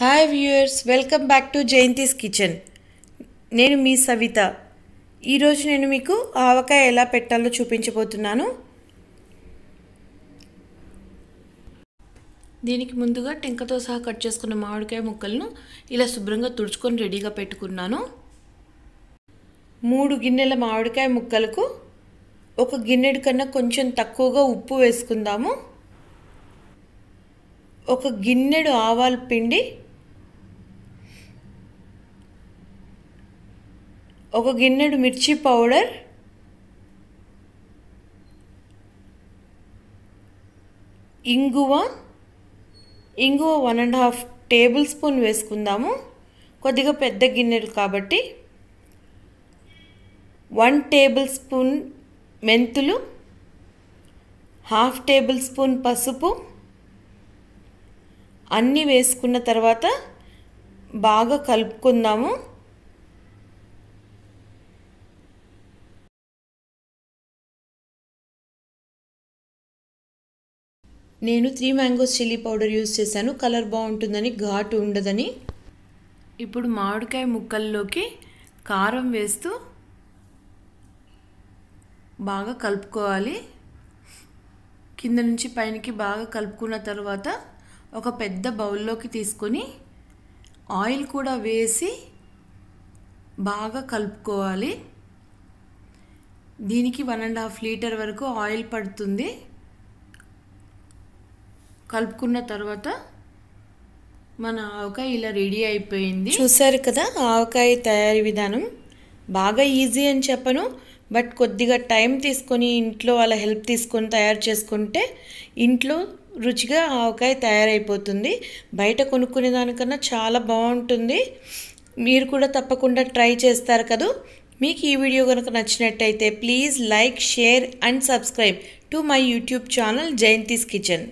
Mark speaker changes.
Speaker 1: hi viewers welcome back to Jayanti's kitchen నేను మీ సవిత ఈరోజు నేను మీకు ఆవకాయ ఎలా పెట్టాలో చూపించబోతున్నాను దీనికి ముందుగా టెంకతో సహా కట్ చేసుకున్న మామిడికాయ ముక్కలను ఇలా శుభ్రంగా తుడుచుకొని రెడీగా పెట్టుకున్నాను మూడు గిన్నెల మామిడికాయ ముక్కలకు ఒక గిన్నెడు కన్నా కొంచెం తక్కువగా ఉప్పు వేసుకుందాము ఒక గిన్నెడు ఆవాల పిండి ఒక గిన్నెడు మిర్చి పౌడర్ ఇంగువ ఇంగువ one and half tablespoon వేసుకుందాము కొద్దిగా పెద్ద గిన్నెలు కాబట్టి వన్ టేబుల్ స్పూన్ మెంతులు హాఫ్ టేబుల్ స్పూన్ పసుపు అన్నీ వేసుకున్న తర్వాత బాగా కలుపుకుందాము నేను three mangoes chilli powder use చేశాను కలర్ బాగుంటుందని ఘాటు ఉండదని ఇప్పుడు మామిడికాయ ముక్కల్లోకి కారం వేస్తూ బాగా కలుపుకోవాలి కింద నుంచి పైనకి బాగా కలుపుకున్న తర్వాత ఒక పెద్ద బౌల్లోకి తీసుకొని ఆయిల్ కూడా వేసి బాగా కలుపుకోవాలి దీనికి వన్ అండ్ హాఫ్ లీటర్ వరకు ఆయిల్ పడుతుంది కలుపుకున్న తర్వాత మన ఆవకాయ ఇలా రెడీ అయిపోయింది చూసారు కదా ఆవకాయ తయారీ విధానం బాగా ఈజీ అని చెప్పను బట్ కొద్దిగా టైం తీసుకొని ఇంట్లో వాళ్ళ హెల్ప్ తీసుకొని తయారు చేసుకుంటే ఇంట్లో రుచిగా ఆవకాయ తయారైపోతుంది బయట కొనుక్కునే దానికన్నా చాలా బాగుంటుంది మీరు కూడా తప్పకుండా ట్రై చేస్తారు కదా మీకు ఈ వీడియో కనుక నచ్చినట్టయితే please like share and subscribe to my YouTube channel Jayanti's kitchen